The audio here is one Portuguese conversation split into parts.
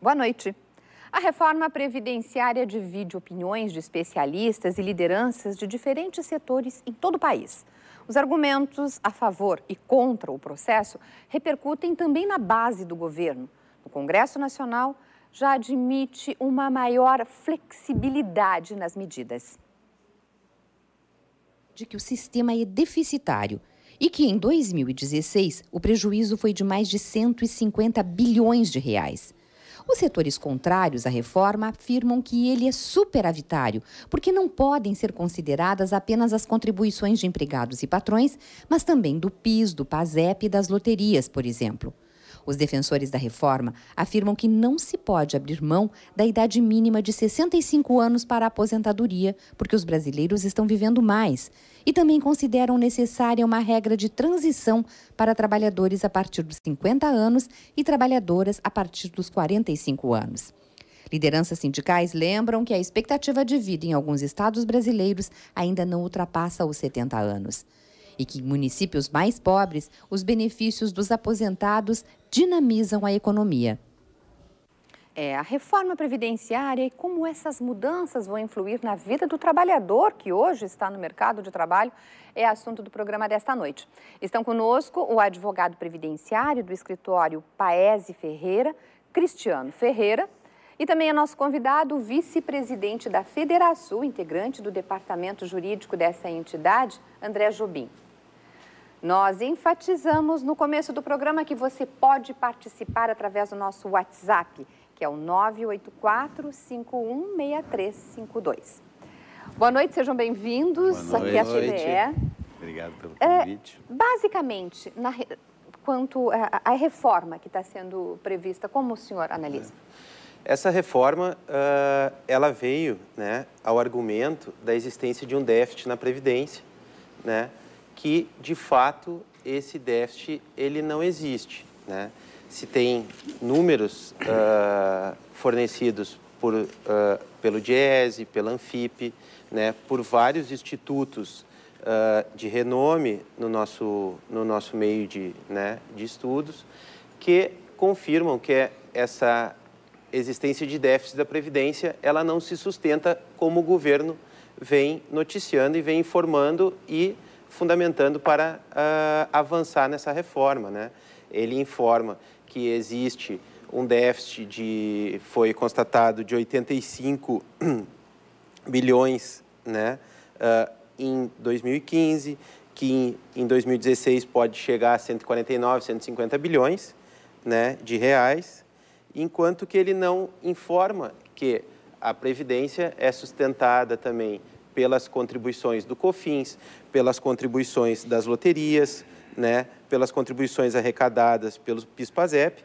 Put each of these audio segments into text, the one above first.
Boa noite. A reforma previdenciária divide opiniões de especialistas e lideranças de diferentes setores em todo o país. Os argumentos a favor e contra o processo repercutem também na base do governo. O Congresso Nacional já admite uma maior flexibilidade nas medidas. De que o sistema é deficitário e que em 2016 o prejuízo foi de mais de 150 bilhões de reais. Os setores contrários à reforma afirmam que ele é superavitário, porque não podem ser consideradas apenas as contribuições de empregados e patrões, mas também do PIS, do PASEP e das loterias, por exemplo. Os defensores da reforma afirmam que não se pode abrir mão da idade mínima de 65 anos para a aposentadoria, porque os brasileiros estão vivendo mais. E também consideram necessária uma regra de transição para trabalhadores a partir dos 50 anos e trabalhadoras a partir dos 45 anos. Lideranças sindicais lembram que a expectativa de vida em alguns estados brasileiros ainda não ultrapassa os 70 anos. E que em municípios mais pobres, os benefícios dos aposentados dinamizam a economia. É a reforma previdenciária e como essas mudanças vão influir na vida do trabalhador que hoje está no mercado de trabalho é assunto do programa desta noite. Estão conosco o advogado previdenciário do escritório Paese Ferreira, Cristiano Ferreira, e também é nosso convidado, o vice-presidente da Federação, integrante do departamento jurídico dessa entidade, André Jobim. Nós enfatizamos no começo do programa que você pode participar através do nosso WhatsApp, que é o 984-516352. Boa noite, sejam bem-vindos aqui à TVE. Obrigado pelo é, convite. É, basicamente, na, quanto à reforma que está sendo prevista, como o senhor analisa? É. Essa reforma, uh, ela veio né, ao argumento da existência de um déficit na Previdência, né? que, de fato, esse déficit ele não existe. Né? Se tem números uh, fornecidos por, uh, pelo DIESE, pela ANFIP, né, por vários institutos uh, de renome no nosso, no nosso meio de, né, de estudos, que confirmam que essa existência de déficit da Previdência ela não se sustenta como o governo vem noticiando e vem informando e fundamentando para uh, avançar nessa reforma. Né? Ele informa que existe um déficit de, foi constatado, de 85 bilhões né, uh, em 2015, que em 2016 pode chegar a 149, 150 bilhões né, de reais, enquanto que ele não informa que a Previdência é sustentada também pelas contribuições do COFINS, pelas contribuições das loterias, né, pelas contribuições arrecadadas pelo PIS/PASEP,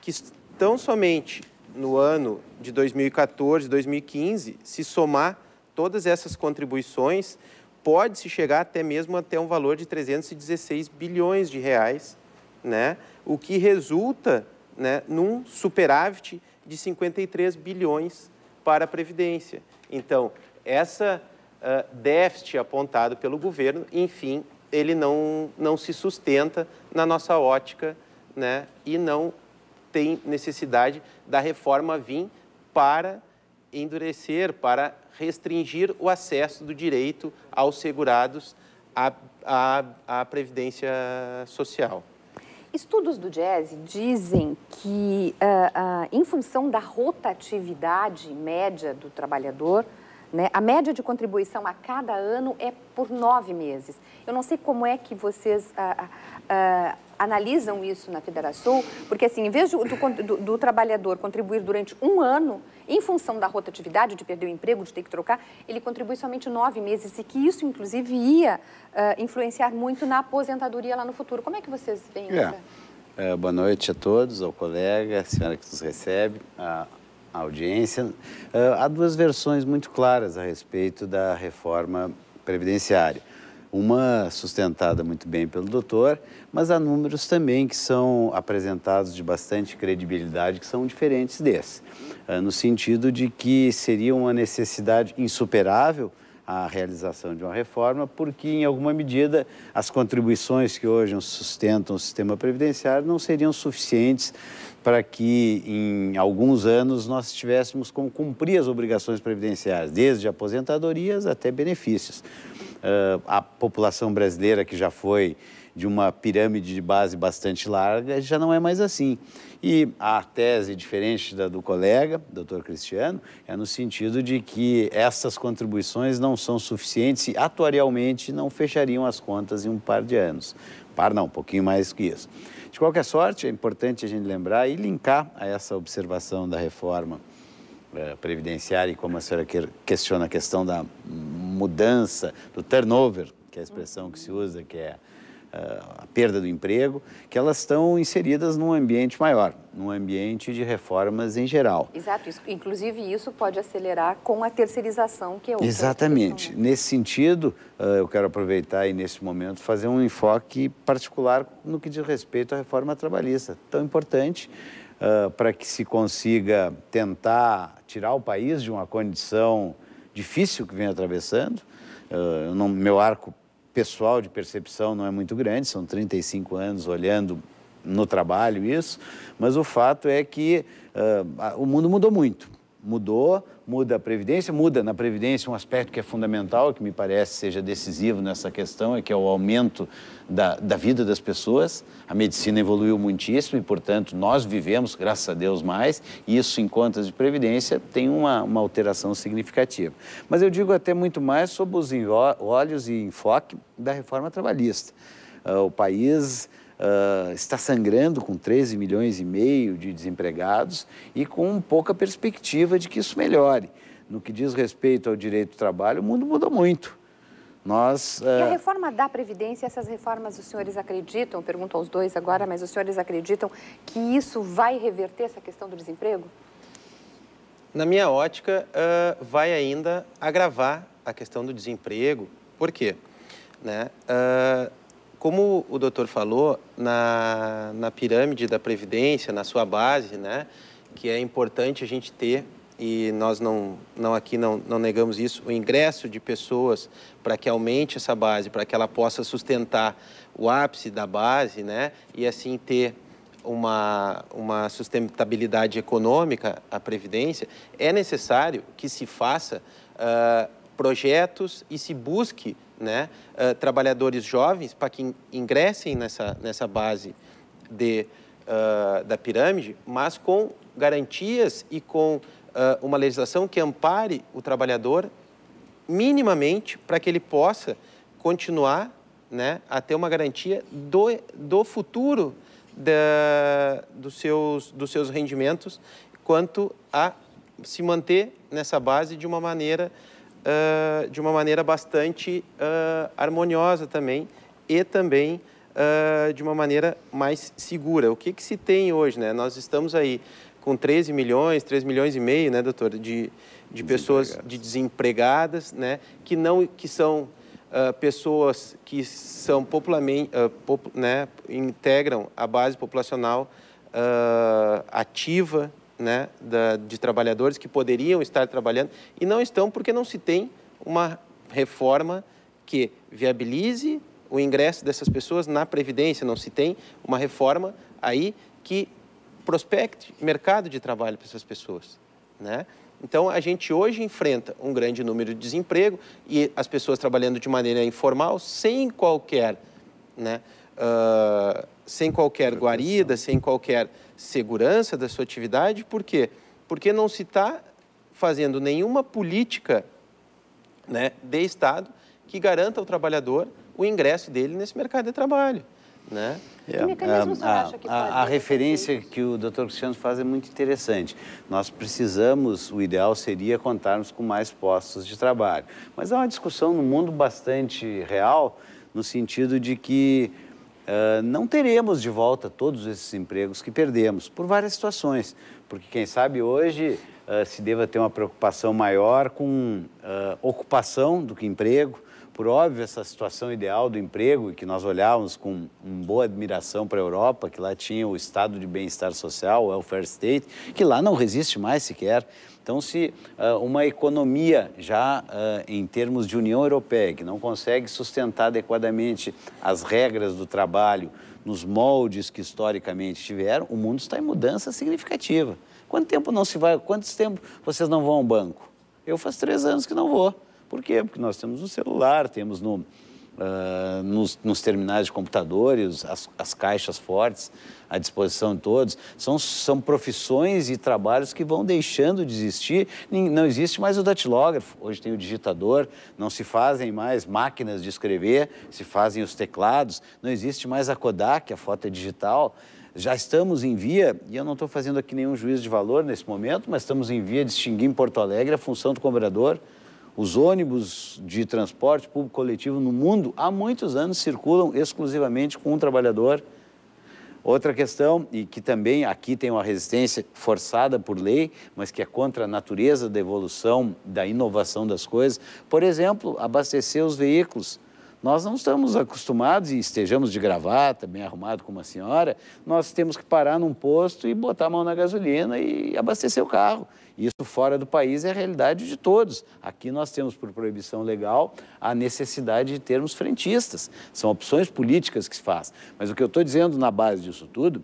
que estão somente no ano de 2014, 2015, se somar todas essas contribuições, pode-se chegar até mesmo até um valor de 316 bilhões de reais, né, o que resulta né, num superávit de 53 bilhões para a Previdência. Então, essa uh, déficit apontado pelo governo, enfim, ele não, não se sustenta na nossa ótica né, e não tem necessidade da reforma vir para endurecer, para restringir o acesso do direito aos segurados à, à, à Previdência Social. Estudos do Diese dizem que, uh, uh, em função da rotatividade média do trabalhador, né? A média de contribuição a cada ano é por nove meses. Eu não sei como é que vocês ah, ah, ah analisam isso na Federação, porque assim, em vez do, do, do, trabalhador contribuir durante um ano, em função da rotatividade, de perder o emprego, de ter que trocar, ele contribui somente nove meses e que isso, inclusive, ia ah, influenciar muito na aposentadoria lá no futuro. Como é que vocês veem isso? É. É, boa noite a todos, ao colega, a senhora que nos recebe, a audiência. Ah, há duas versões muito claras a respeito da reforma previdenciária. Uma sustentada muito bem pelo doutor, mas há números também que são apresentados de bastante credibilidade, que são diferentes desse, ah, no sentido de que seria uma necessidade insuperável a realização de uma reforma, porque, em alguma medida, as contribuições que hoje sustentam o sistema previdenciário não seriam suficientes para que, em alguns anos, nós tivéssemos como cumprir as obrigações previdenciárias, desde aposentadorias até benefícios. Uh, a população brasileira, que já foi de uma pirâmide de base bastante larga, já não é mais assim. E a tese, diferente da do colega, doutor Cristiano, é no sentido de que essas contribuições não são suficientes e atuarialmente não fechariam as contas em um par de anos. Par não, um pouquinho mais que isso. De qualquer sorte, é importante a gente lembrar e linkar a essa observação da reforma eh, previdenciária e como a senhora questiona a questão da mudança, do turnover, que é a expressão que se usa, que é a perda do emprego, que elas estão inseridas num ambiente maior, num ambiente de reformas em geral. Exato, isso, inclusive isso pode acelerar com a terceirização que é outra Exatamente. Questão, né? Nesse sentido, ah, eu quero aproveitar e nesse momento fazer um enfoque particular no que diz respeito à reforma trabalhista, tão importante ah, para que se consiga tentar tirar o país de uma condição difícil que vem atravessando. Ah, não, meu arco pessoal de percepção não é muito grande, são 35 anos olhando no trabalho isso, mas o fato é que uh, o mundo mudou muito mudou, muda a Previdência, muda na Previdência um aspecto que é fundamental, que me parece seja decisivo nessa questão, é que é o aumento da, da vida das pessoas. A medicina evoluiu muitíssimo e, portanto, nós vivemos, graças a Deus, mais, e isso em contas de Previdência tem uma, uma alteração significativa. Mas eu digo até muito mais sobre os olhos e enfoque da reforma trabalhista. Uh, o país uh, está sangrando com 13 milhões e meio de desempregados e com pouca perspectiva de que isso melhore. No que diz respeito ao direito do trabalho, o mundo mudou muito. Nós, uh... E a ah, reforma da Previdência, essas reformas os senhores acreditam, pergunto aos dois agora, mas os senhores acreditam que isso vai reverter essa questão do desemprego? Na minha ótica, uh, vai ainda agravar a questão do desemprego. Por quê? Né? Uh, como o doutor falou, na, na pirâmide da Previdência, na sua base, né, que é importante a gente ter, e nós não, não aqui não, não negamos isso, o ingresso de pessoas para que aumente essa base, para que ela possa sustentar o ápice da base, né, e assim ter uma, uma sustentabilidade econômica à Previdência, é necessário que se faça uh, projetos e se busque né, uh, trabalhadores jovens para que ingressem nessa, nessa base de, uh, da pirâmide, mas com garantias e com uh, uma legislação que ampare o trabalhador minimamente para que ele possa continuar né, a ter uma garantia do, do futuro da, dos, seus, dos seus rendimentos quanto a se manter nessa base de uma maneira uh, de uma maneira bastante uh, harmoniosa também e também uh, de uma maneira mais segura. O que, que se tem hoje? Né? Nós estamos aí com 13 milhões, 3 milhões e meio, né, doutor, de, de pessoas de desempregadas, né, que não que são uh, pessoas que são popularmente, uh, pop, né, integram a base populacional uh, ativa, né, da, de trabalhadores que poderiam estar trabalhando e não estão porque não se tem uma reforma que viabilize o ingresso dessas pessoas na Previdência, não se tem uma reforma aí que prospecte mercado de trabalho para essas pessoas. Né? Então, a gente hoje enfrenta um grande número de desemprego e as pessoas trabalhando de maneira informal, sem qualquer né, uh, sem qualquer guarida, sem qualquer segurança da sua atividade. Por quê? Porque não se está fazendo nenhuma política né, de Estado que garanta ao trabalhador o ingresso dele nesse mercado de trabalho. Né? É, mecanismos a, é, acha que a, a, referência que o Dr. Cristiano faz é muito interessante. Nós precisamos, o ideal seria contarmos com mais postos de trabalho. Mas há é uma discussão no mundo bastante real, no sentido de que não teremos de volta todos esses empregos que perdemos, por várias situações, porque quem sabe hoje uh, se deva ter uma preocupação maior com ocupação do que emprego. Por óbvio, essa situação ideal do emprego, que nós olhávamos com uma boa admiração para a Europa, que lá tinha o estado de bem-estar social, o welfare state, que lá não resiste mais sequer. Então, se uh, uma economia já uh, em termos de União Europeia, que não consegue sustentar adequadamente as regras do trabalho nos moldes que historicamente tiveram, o mundo está em mudança significativa. Quanto tempo não se vai? Quantos tempo vocês não vão ao banco? Eu faz três anos que não vou. Por quê? Porque nós temos o celular, temos no, uh, nos, nos, terminais de computadores, as, as, caixas fortes à disposição de todos. São, são profissões e trabalhos que vão deixando de existir. Não existe mais o datilógrafo, hoje tem o digitador, não se fazem mais máquinas de escrever, se fazem os teclados, não existe mais a Kodak, a foto é digital. Já estamos em via, e eu não estou fazendo aqui nenhum juízo de valor nesse momento, mas estamos em via de extinguir em Porto Alegre a função do cobrador. Os ônibus de transporte público coletivo no mundo há muitos anos circulam exclusivamente com um trabalhador. Outra questão, e que também aqui tem uma resistência forçada por lei, mas que é contra a natureza da evolução, da inovação das coisas, por exemplo, abastecer os veículos nós não estamos acostumados e estejamos de gravata, bem arrumado como a senhora, nós temos que parar num posto e botar a mão na gasolina e abastecer o carro. Isso fora do país é a realidade de todos. Aqui nós temos, por proibição legal, a necessidade de termos frentistas. São opções políticas que se faz. Mas o que eu estou dizendo na base disso tudo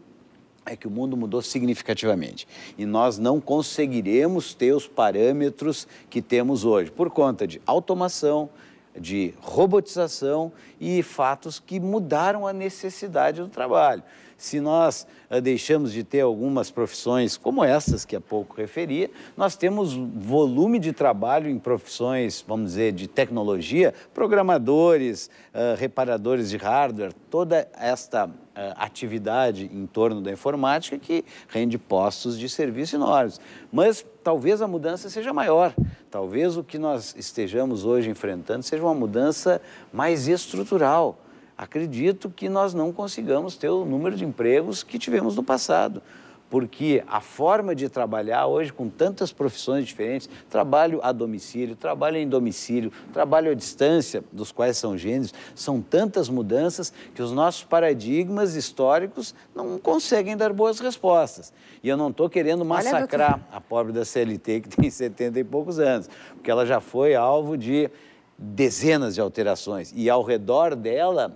é que o mundo mudou significativamente e nós não conseguiremos ter os parâmetros que temos hoje por conta de automação, de robotização e fatos que mudaram a necessidade do trabalho se nós eh, deixamos de ter algumas profissões como essas que há pouco referia, nós temos volume de trabalho em profissões, vamos dizer, de tecnologia, programadores, eh, reparadores de hardware, toda esta eh, atividade em torno da informática que rende postos de serviço enormes. Mas talvez a mudança seja maior. Talvez o que nós estejamos hoje enfrentando seja uma mudança mais estrutural acredito que nós não consigamos ter o número de empregos que tivemos no passado. Porque a forma de trabalhar hoje, com tantas profissões diferentes, trabalho a domicílio, trabalho em domicílio, trabalho à distância, dos quais são gêneros, são tantas mudanças que os nossos paradigmas históricos não conseguem dar boas respostas. E eu não estou querendo massacrar a pobre da CLT, que tem 70 e poucos anos, porque ela já foi alvo de dezenas de alterações e ao redor dela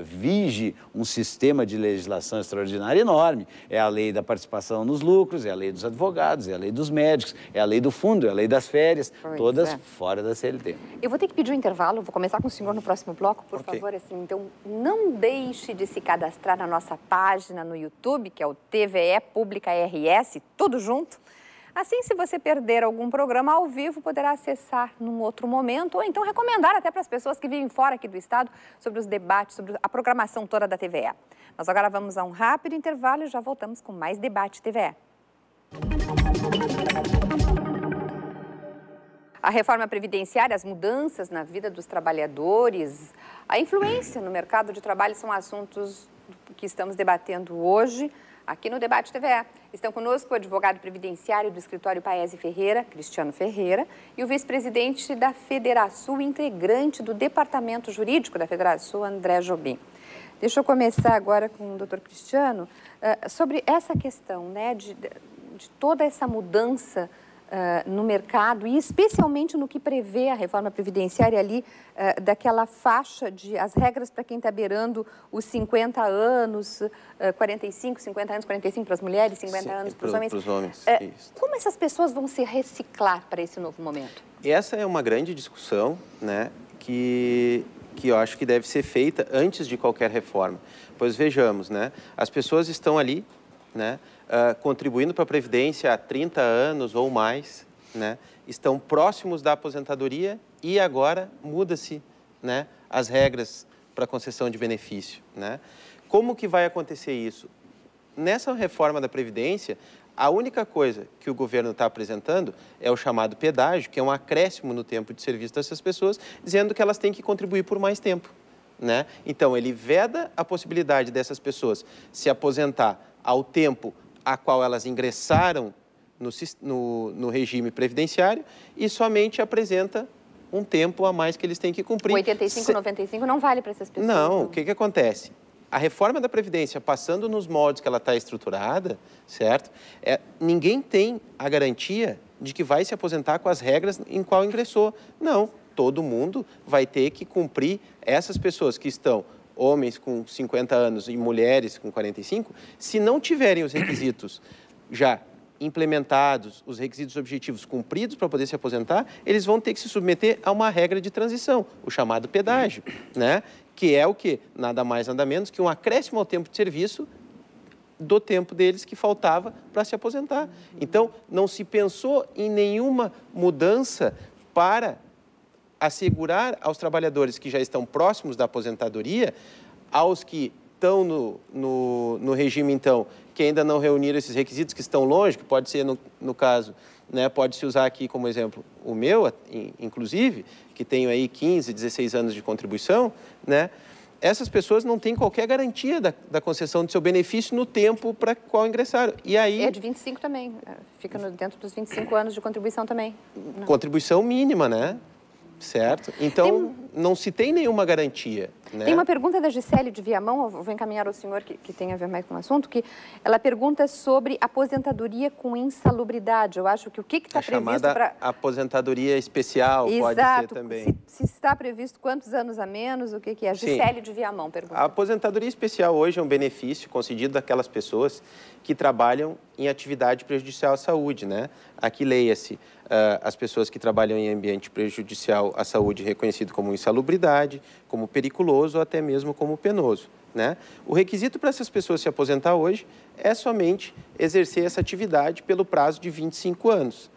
uh, vige um sistema de legislação extraordinária enorme. É a lei da participação nos lucros, é a lei dos advogados, é a lei dos médicos, é a lei do fundo, é a lei das férias, pois todas é. fora da CLT. Eu vou ter que pedir um intervalo, vou começar com o senhor no próximo bloco, por okay. favor. Assim, então, não deixe de se cadastrar na nossa página no YouTube, que é o TVE Pública RS, tudo junto Assim, se você perder algum programa ao vivo, poderá acessar num outro momento ou então recomendar até para as pessoas que vivem fora aqui do estado sobre os debates, sobre a programação toda da TVE. Nós agora vamos a um rápido intervalo e já voltamos com mais debate TVE. A reforma previdenciária, as mudanças na vida dos trabalhadores, a influência no mercado de trabalho são assuntos que estamos debatendo hoje aqui no Debate TVE. Estão conosco o advogado previdenciário do escritório Paese Ferreira, Cristiano Ferreira, e o vice-presidente da Federação, integrante do Departamento Jurídico da Federação, André Jobim. Deixa eu começar agora com o doutor Cristiano, eh, sobre essa questão né, de, de toda essa mudança uh, no mercado e especialmente no que prevê a reforma previdenciária ali, uh, daquela faixa de as regras para quem está beirando os 50 anos, uh, 45, 50 anos, 45 para as mulheres, 50 sim, anos para os homens. Pros homens ah, como essas pessoas vão se reciclar para esse novo momento? Essa é uma grande discussão, né, que que eu acho que deve ser feita antes de qualquer reforma. Pois vejamos, né? As pessoas estão ali, né? uh, contribuindo para a Previdência há 30 anos ou mais, né, estão próximos da aposentadoria e agora muda-se né, as regras para concessão de benefício. Né? Como que vai acontecer isso? Nessa reforma da Previdência, a única coisa que o governo está apresentando é o chamado pedágio, que é um acréscimo no tempo de serviço dessas pessoas, dizendo que elas têm que contribuir por mais tempo. Né? Então, ele veda a possibilidade dessas pessoas se aposentar ao tempo a qual elas ingressaram no, no, no regime previdenciário e somente apresenta um tempo a mais que eles têm que cumprir. 85, Se... 95 não vale para essas pessoas. Não, então. o que, que acontece? A reforma da Previdência, passando nos moldes que ela está estruturada, certo? É, ninguém tem a garantia de que vai se aposentar com as regras em qual ingressou. Não, todo mundo vai ter que cumprir essas pessoas que estão homens com 50 anos e mulheres com 45, se não tiverem os requisitos já implementados, os requisitos objetivos cumpridos para poder se aposentar, eles vão ter que se submeter a uma regra de transição, o chamado pedágio, né? que é o que? Nada mais, nada menos que um acréscimo ao tempo de serviço do tempo deles que faltava para se aposentar. Então, não se pensou em nenhuma mudança para assegurar aos trabalhadores que já estão próximos da aposentadoria, aos que estão no, no, no, regime, então, que ainda não reuniram esses requisitos, que estão longe, que pode ser, no, no caso, né, pode-se usar aqui como exemplo o meu, inclusive, que tenho aí 15, 16 anos de contribuição, né, essas pessoas não têm qualquer garantia da, da concessão do seu benefício no tempo para qual ingressaram. E aí... É de 25 também, é, fica no, dentro dos 25 anos de contribuição também. Não. Né? Contribuição mínima, né? Certo? Então, tem... não se tem nenhuma garantia. Né? Tem uma pergunta da Gisele de Viamão, vou encaminhar ao senhor que, que tem a ver mais com o assunto, que ela pergunta sobre aposentadoria com insalubridade. Eu acho que o que está previsto para... aposentadoria especial Exato. pode ser também. Se, se, está previsto quantos anos a menos, o que, que é? Gisele Sim. de Viamão pergunta. A aposentadoria especial hoje é um benefício concedido àquelas pessoas que trabalham em atividade prejudicial à saúde, né? Aqui leia-se uh, as pessoas que trabalham em ambiente prejudicial à saúde reconhecido como insalubridade, como periculoso ou até mesmo como penoso, né? O requisito para essas pessoas se aposentar hoje é somente exercer essa atividade pelo prazo de 25 anos.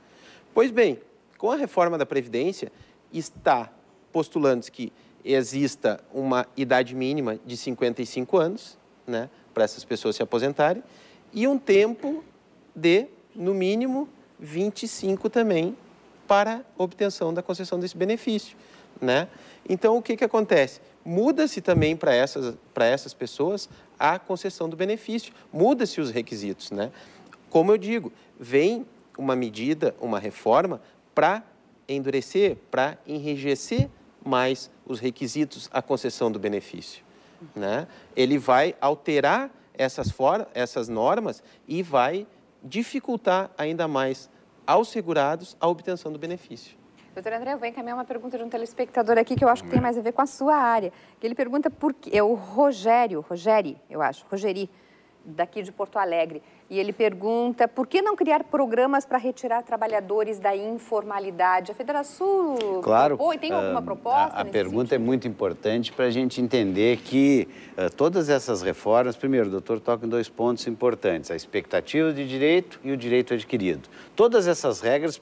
Pois bem, com a reforma da Previdência, está postulando que exista uma idade mínima de 55 anos, né, para essas pessoas se aposentarem, e um tempo de, no mínimo, 25 também para obtenção da concessão desse benefício, né? Então, o que, que acontece? Muda-se também para essas, essas pessoas a concessão do benefício, muda-se os requisitos, né? Como eu digo, vem uma medida, uma reforma para endurecer, para enrijecer mais os requisitos à concessão do benefício. Né? Ele vai alterar essas, essas normas e vai dificultar ainda mais aos segurados a obtenção do benefício. Doutor André, eu vou encaminhar uma pergunta de um telespectador aqui que eu acho que tem mais a ver com a sua área. ele pergunta por que. É o Rogério, Rogério, eu acho, Rogeri daqui de Porto Alegre, e ele pergunta por que não criar programas para retirar trabalhadores da informalidade? A Federação claro, propõe, tem alguma eh, proposta? A, a pergunta sentido? é muito importante para a gente entender que uh, todas essas reformas, primeiro, o doutor toca em dois pontos importantes, a expectativa de direito e o direito adquirido. Todas essas regras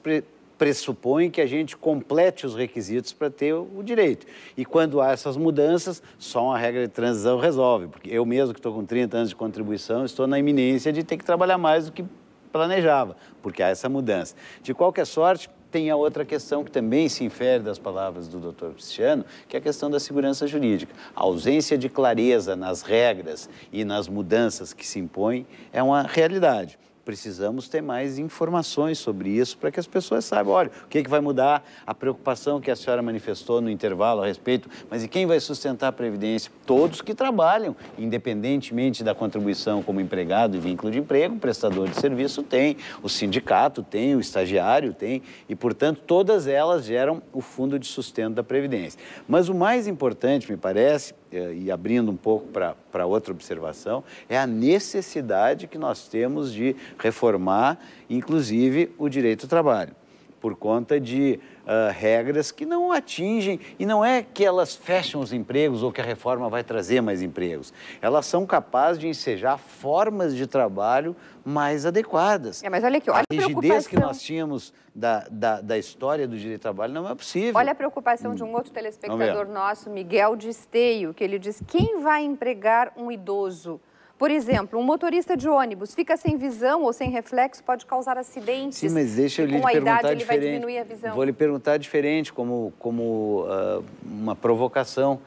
pressupõe que a gente complete os requisitos para ter o direito. E quando há essas mudanças, só uma regra de transição resolve, porque eu mesmo que estou com 30 anos de contribuição, estou na iminência de ter que trabalhar mais do que planejava, porque há essa mudança. De qualquer sorte, tem a outra questão que também se infere das palavras do doutor Cristiano, que é a questão da segurança jurídica. A ausência de clareza nas regras e nas mudanças que se impõem é uma realidade precisamos ter mais informações sobre isso para que as pessoas saibam, olha, o que, é que vai mudar, a preocupação que a senhora manifestou no intervalo a respeito, mas e quem vai sustentar a Previdência? Todos que trabalham, independentemente da contribuição como empregado e vínculo de emprego, o prestador de serviço tem, o sindicato tem, o estagiário tem, e, portanto, todas elas geram o fundo de sustento da Previdência. Mas o mais importante, me parece, eh, e abrindo um pouco para outra observação, é a necessidade que nós temos de reformar, inclusive, o direito do trabalho, por conta de ah, regras que não atingem, e não é que elas fecham os empregos ou que a reforma vai trazer mais empregos. Elas são capazes de ensejar formas de trabalho mais adequadas. É, mas olha aqui, olha a, a rigidez que nós tínhamos da, da, da, história do direito de trabalho não é possível. Olha a preocupação de um hum. outro telespectador nosso, Miguel de Esteio, que ele diz: quem vai empregar um idoso? Por exemplo, um motorista de ônibus fica sem visão ou sem reflexo, pode causar acidentes. Sim, mas deixa eu lhe com a perguntar idade, diferente. Ele vai diminuir a visão. Vou lhe perguntar diferente, como, como uh, uma provocação.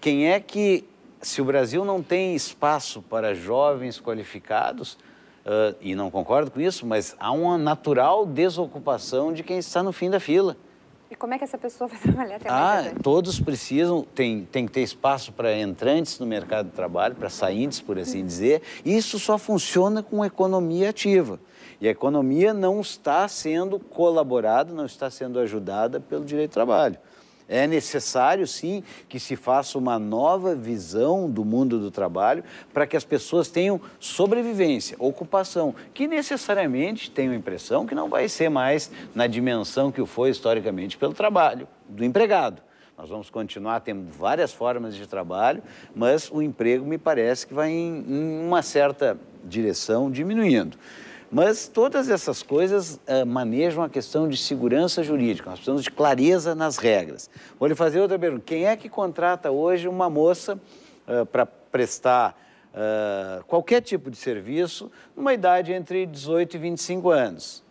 Quem é que, se o Brasil não tem espaço para jovens qualificados, uh, e não concordo com isso, mas há uma natural desocupação de quem está no fim da fila. E como é que essa pessoa vai trabalhar até Ah, todos precisam, tem, tem que ter espaço para entrantes no mercado de trabalho, para saintes, por assim uhum. dizer. Isso só funciona com economia ativa. E a economia não está sendo colaborada, não está sendo ajudada pelo direito do trabalho. É necessário, sim, que se faça uma nova visão do mundo do trabalho para que as pessoas tenham sobrevivência, ocupação, que necessariamente tenho a impressão que não vai ser mais na dimensão que foi historicamente pelo trabalho do empregado. Nós vamos continuar, tendo várias formas de trabalho, mas o emprego me parece que vai em, em uma certa direção diminuindo. Mas todas essas coisas uh, manejam a questão de segurança jurídica, nós precisamos de clareza nas regras. Vou lhe fazer outra pergunta: quem é que contrata hoje uma moça uh, eh, para prestar uh, qualquer tipo de serviço numa idade entre 18 e 25 anos?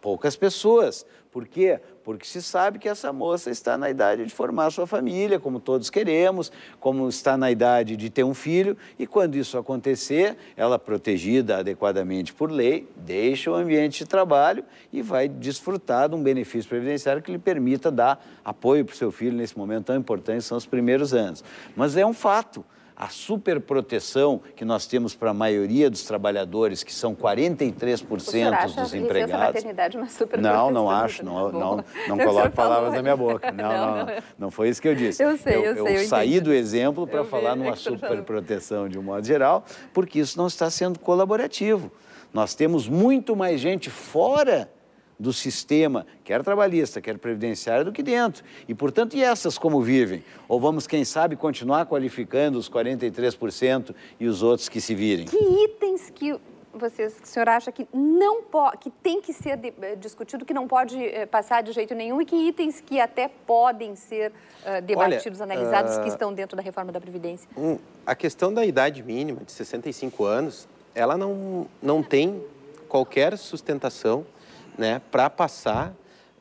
Poucas pessoas. Por quê? porque se sabe que essa moça está na idade de formar sua família, como todos queremos, como está na idade de ter um filho, e quando isso acontecer, ela protegida adequadamente por lei, deixa o ambiente de trabalho e vai desfrutar de um benefício previdenciário que lhe permita dar apoio para o seu filho nesse momento tão importante, são os primeiros anos. Mas é um fato a superproteção que nós temos para a maioria dos trabalhadores, que são 43% dos empregados. A maternidade é uma superproteção? Não, não acho, não, não, não, coloco palavras falou. na minha boca. Não não, não, não, não, foi isso que eu disse. Eu sei, eu, eu sei. Eu, eu saí do exemplo para falar é numa superproteção de um modo geral, porque isso não está sendo colaborativo. Nós temos muito mais gente fora do sistema, quer trabalhista, quer previdenciário, do que dentro. E, portanto, e essas como vivem? Ou vamos, quem sabe, continuar qualificando os 43% e os outros que se virem? Que itens que vocês, que o senhor acha que não pode, que tem que ser de, eh, discutido, que não pode eh, passar de jeito nenhum e que itens que até podem ser uh, debatidos, Olha, analisados, uh... que ah, estão dentro da reforma da Previdência? Um, a questão da idade mínima de 65 anos, ela não, não tem qualquer sustentação né, para passar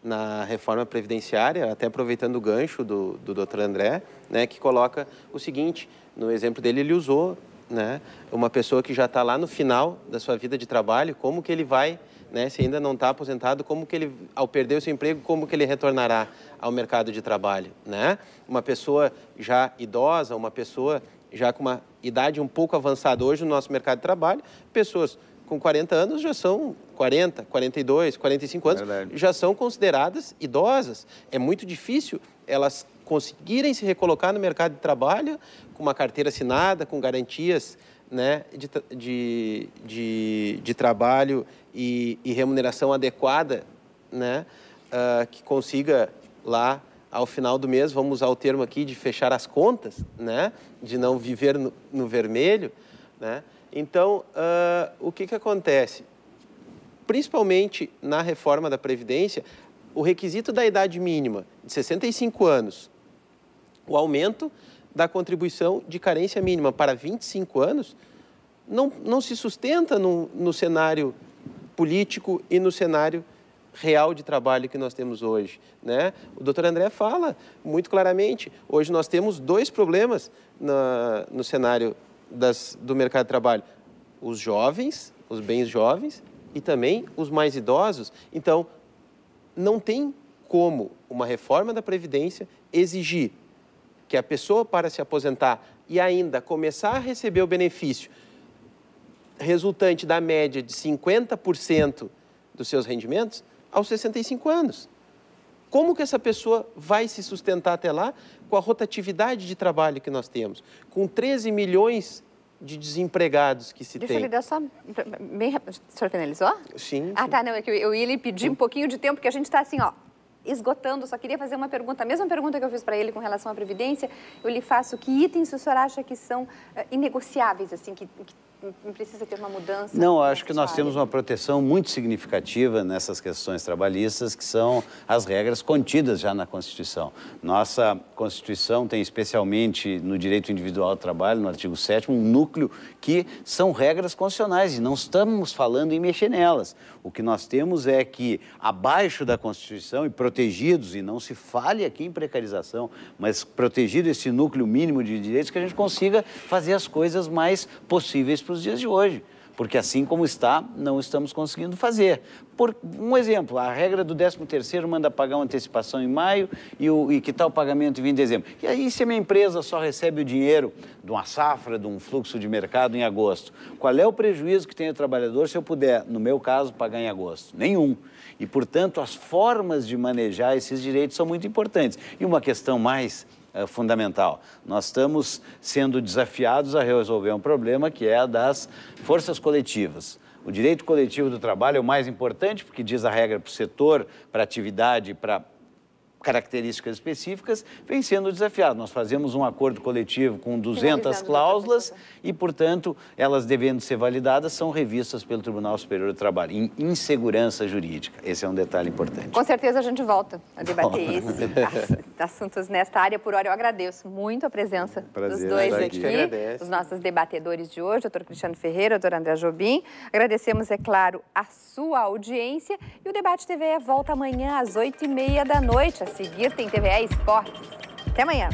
na reforma previdenciária, até aproveitando o gancho do, do Dr. André, né, que coloca o seguinte, no exemplo dele ele usou né, uma pessoa que já está lá no final da sua vida de trabalho, como que ele vai, né, se ainda não está aposentado, como que ele, ao perder o seu emprego, como que ele retornará ao mercado de trabalho, né? Uma pessoa já idosa, uma pessoa já com uma idade um pouco avançada hoje no nosso mercado de trabalho, pessoas com 40 anos já são 40, 42, 45 anos, já são consideradas idosas. É muito difícil elas conseguirem se recolocar no mercado de trabalho com uma carteira assinada, com garantias né, de, de, de, de trabalho e, e, remuneração adequada, né, uh, que consiga lá ao final do mês, vamos usar o termo aqui de fechar as contas, né, de não viver no, no vermelho, né, então, uh, o que, que acontece? Principalmente na reforma da Previdência, o requisito da idade mínima de 65 anos, o aumento da contribuição de carência mínima para 25 anos, não, não se sustenta no, no cenário político e no cenário real de trabalho que nós temos hoje. Né? O doutor André fala muito claramente, hoje nós temos dois problemas na, no cenário das, do mercado de trabalho? Os jovens, os bens jovens e também os mais idosos. Então, não tem como uma reforma da Previdência exigir que a pessoa, para se aposentar e ainda começar a receber o benefício resultante da média de 50% dos seus rendimentos, aos 65 anos. Como que essa pessoa vai se sustentar até lá com a rotatividade de trabalho que nós temos? Com 13 milhões de desempregados que se Deixa tem. Deixa eu lhe dar só... Bem... O senhor finalizou? Sim. Ah, tá, não, é que eu ia lhe pedir um pouquinho de tempo, porque a gente está assim, ó, esgotando, só queria fazer uma pergunta, a mesma pergunta que eu fiz para ele com relação à Previdência, eu lhe faço, que itens o senhor acha que são eh, inegociáveis, assim, que, que não precisa ter uma mudança? Não, acho que nós área. temos uma proteção muito significativa nessas questões trabalhistas, que são as regras contidas já na Constituição. Nossa Constituição tem, especialmente no direito individual do trabalho, no artigo 7, um núcleo que são regras constitucionais e não estamos falando em mexer nelas. O que nós temos é que, abaixo da Constituição e protegidos, e não se fale aqui em precarização, mas protegido esse núcleo mínimo de direitos, que a gente consiga fazer as coisas mais possíveis para os dias de hoje porque assim como está, não estamos conseguindo fazer. Por um exemplo, a regra do 13 terceiro manda pagar uma antecipação em maio e, o, e que tal pagamento 20 de dezembro. E aí, se a minha empresa só recebe o dinheiro de uma safra, de um fluxo de mercado em agosto, qual é o prejuízo que tem o trabalhador se eu puder, no meu caso, pagar em agosto? Nenhum. E, portanto, as formas de manejar esses direitos são muito importantes. E uma questão mais é, fundamental. Nós estamos sendo desafiados a resolver um problema que é a das forças coletivas. O direito coletivo do trabalho é o mais importante, porque diz a regra para o setor, para a atividade, para características específicas, vem sendo desafiado. Nós fazemos um acordo coletivo com 200 cláusulas e, portanto, elas devendo ser validadas são revistas pelo Tribunal Superior do Trabalho, em insegurança jurídica. Esse é um detalhe importante. Com certeza a gente volta a debater isso. assuntos nesta área. Por hora, eu agradeço muito a presença Prazer, dos dois aqui, aqui os nossos debatedores de hoje, doutor Cristiano Ferreira, doutor André Jobim. Agradecemos, é claro, a sua audiência. E o Debate TVE volta amanhã às oito e meia da noite. A seguir tem TVE Esportes. Até amanhã.